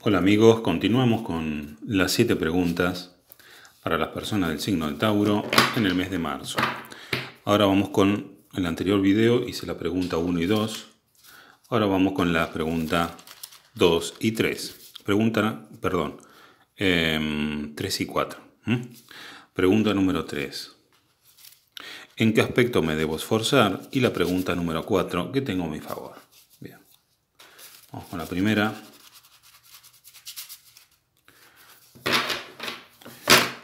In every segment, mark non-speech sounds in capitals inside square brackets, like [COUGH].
Hola amigos, continuamos con las 7 preguntas para las personas del signo de Tauro en el mes de marzo. Ahora vamos con el anterior video, hice la pregunta 1 y 2. Ahora vamos con la pregunta 2 y 3. Pregunta, perdón, 3 em, y 4. Pregunta número 3. ¿En qué aspecto me debo esforzar? Y la pregunta número 4, ¿qué tengo a mi favor? Bien. Vamos con la primera.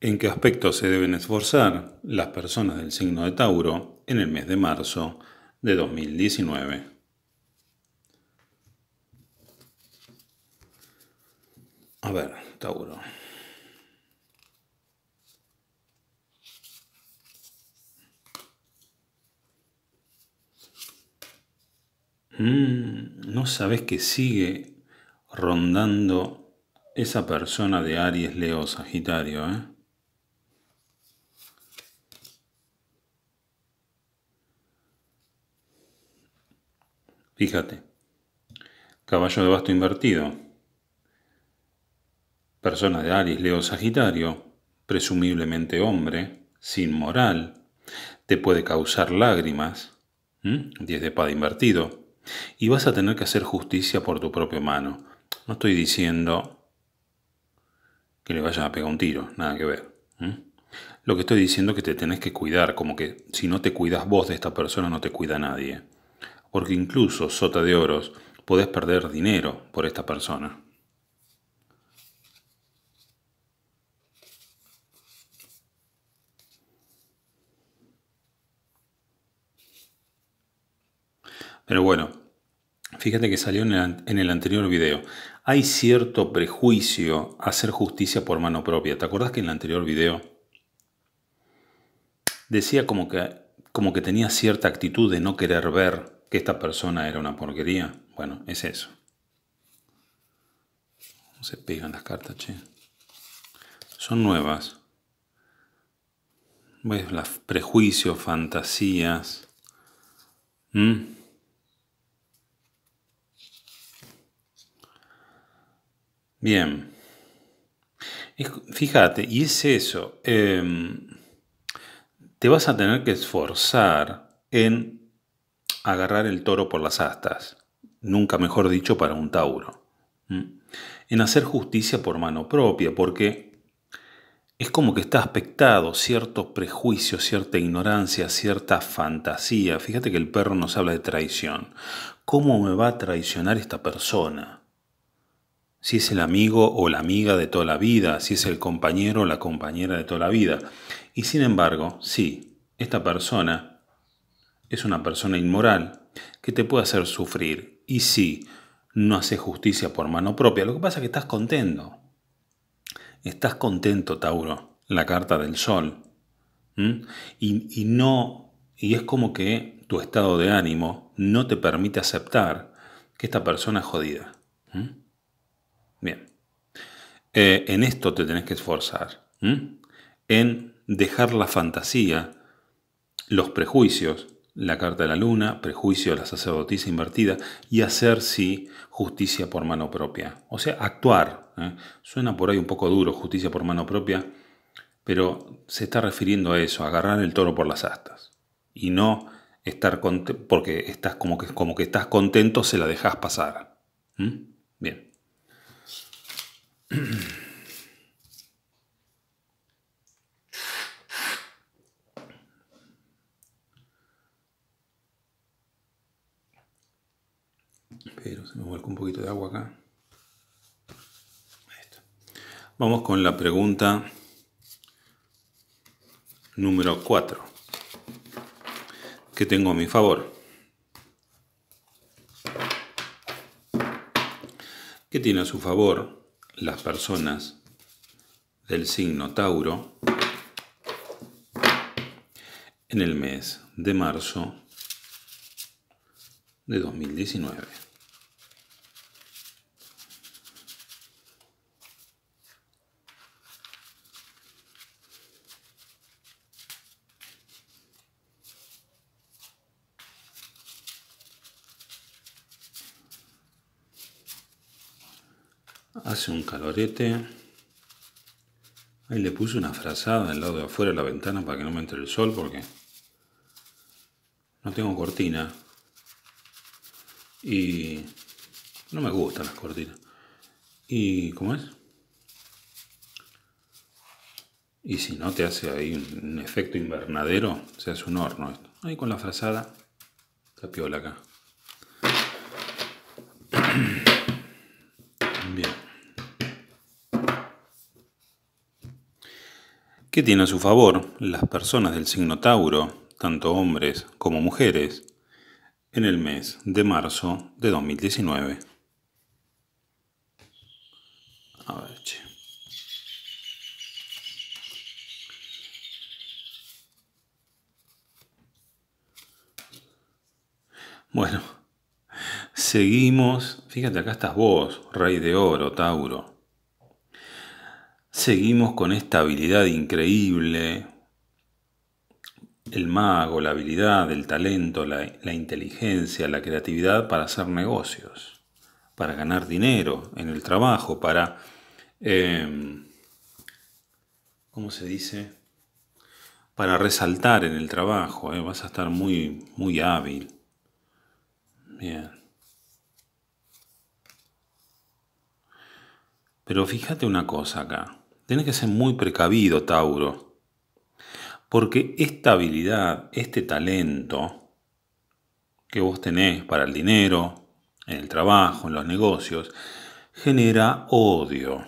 ¿En qué aspectos se deben esforzar las personas del signo de Tauro en el mes de marzo de 2019? A ver, Tauro. Mm, no sabes que sigue rondando esa persona de Aries, Leo, Sagitario, ¿eh? Fíjate, caballo de basto invertido, persona de Aries, Leo, Sagitario, presumiblemente hombre, sin moral, te puede causar lágrimas, 10 de espada invertido, y vas a tener que hacer justicia por tu propia mano. No estoy diciendo que le vayas a pegar un tiro, nada que ver. Lo que estoy diciendo es que te tenés que cuidar, como que si no te cuidas vos de esta persona no te cuida nadie. Porque incluso, sota de oros, podés perder dinero por esta persona. Pero bueno, fíjate que salió en el, anterior video. Hay cierto prejuicio a hacer justicia por mano propia. ¿Te acordás que en el anterior video decía como que, como que tenía cierta actitud de no querer ver que esta persona era una porquería? Bueno, es eso. ¿Cómo se pegan las cartas, che. Son nuevas. ¿Ves? Las prejuicios, fantasías. ¿Mm? Bien. Fíjate, y es eso, em, te vas a tener que esforzar en agarrar el toro por las astas, nunca mejor dicho para un tauro, en hacer justicia por mano propia, porque es como que está aspectado cierto prejuicio, cierta ignorancia, cierta fantasía. Fíjate que el perro nos habla de traición. ¿Cómo me va a traicionar esta persona? si es el amigo o la amiga de toda la vida, si es el compañero o la compañera de toda la vida. Y sin embargo, sí, esta persona es una persona inmoral que te puede hacer sufrir. Y sí, no hace justicia por mano propia. Lo que pasa es que estás contento. Estás contento, Tauro, la carta del sol. Y, no, y es como que tu estado de ánimo no te permite aceptar que esta persona es jodida. Bien. Eh, en esto te tenés que esforzar. En dejar la fantasía, los prejuicios, la carta de la luna, prejuicio de la sacerdotisa invertida y hacer sí justicia por mano propia. O sea, actuar. ¿eh? Suena por ahí un poco duro, justicia por mano propia, pero se está refiriendo a eso, agarrar el toro por las astas. Y no estar porque estás como que, como que estás contento, se la dejas pasar. [COUGHS] Pero se me vuelca un poquito de agua acá. Vamos con la pregunta número 4 que tengo a mi favor. ¿Qué tiene a su favor las personas del signo Tauro en el mes de marzo de 2019. Hace un calorete. Ahí le puse una frazada al lado de afuera de la ventana para que no me entre el sol porque no tengo cortina. Y no me gustan las cortinas. ¿Y cómo es? Y si no, te hace ahí un, efecto invernadero, se hace un horno esto. Ahí con la frazada, capiola acá. [CLEARS THROAT] ¿Qué tiene a su favor las personas del signo Tauro, tanto hombres como mujeres, en el mes de marzo de 2019. A ver, Bueno, [LAUGHS] seguimos. Fíjate, acá estás vos, rey de oro, Tauro. Seguimos con esta habilidad increíble. El mago, la habilidad, el talento, la, inteligencia, la creatividad para hacer negocios, para ganar dinero en el trabajo, para... Em, ¿Cómo se dice? Para resaltar en el trabajo. Eh, vas a estar muy, muy hábil. Bien. Pero fíjate una cosa acá. Tienes que ser muy precavido, Tauro, porque esta habilidad, este talento que vos tenés para el dinero, en el trabajo, en los negocios, genera odio.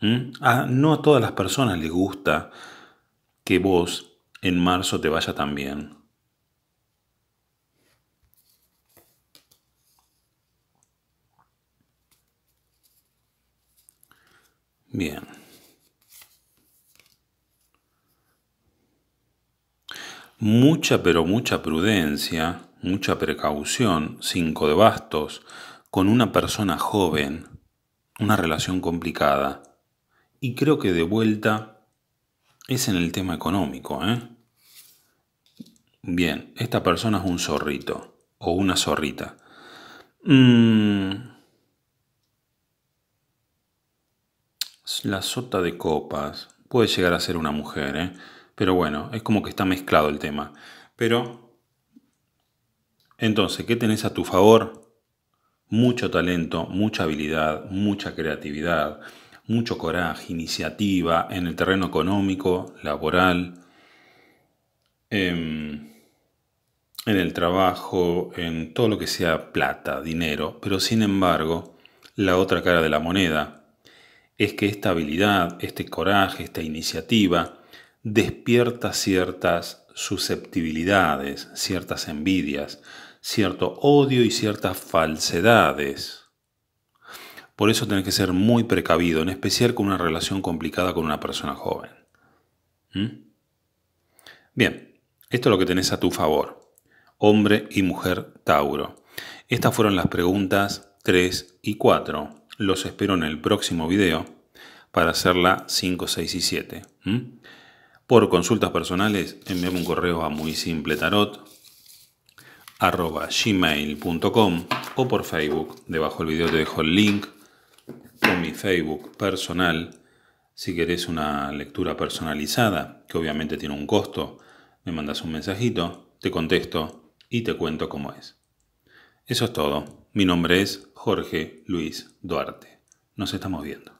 no a todas las personas les gusta que vos en marzo te vaya tan bien. Bien. mucha pero mucha prudencia, mucha precaución, cinco de bastos, con una persona joven, una relación complicada. Y creo que de vuelta es en el tema económico, ¿eh? Bien, esta persona es un zorrito o una zorrita. Mm. La sota de copas puede llegar a ser una mujer, ¿eh? Pero bueno, es como que está mezclado el tema. Pero, entonces, ¿qué tenés a tu favor? Mucho talento, mucha habilidad, mucha creatividad, mucho coraje, iniciativa en el terreno económico, laboral, en, em, en el trabajo, en todo lo que sea plata, dinero. Pero, sin embargo, la otra cara de la moneda es que esta habilidad, este coraje, esta iniciativa, despierta ciertas susceptibilidades, ciertas envidias, cierto odio y ciertas falsedades. Por eso tenés que ser muy precavido, en especial con una relación complicada con una persona joven. ¿Mm? Bien, esto es lo que tenés a tu favor, hombre y mujer Tauro. Estas fueron las preguntas 3 y 4. Los espero en el próximo video para hacer la 5, 6 y 7. Por consultas personales, envíame un correo a muy simple tarot gmail.com o por Facebook. Debajo del video te dejo el link con mi Facebook personal. Si querés una lectura personalizada, que obviamente tiene un costo, me mandas un mensajito, te contesto y te cuento cómo es. Eso es todo. Mi nombre es Jorge Luis Duarte. Nos estamos viendo.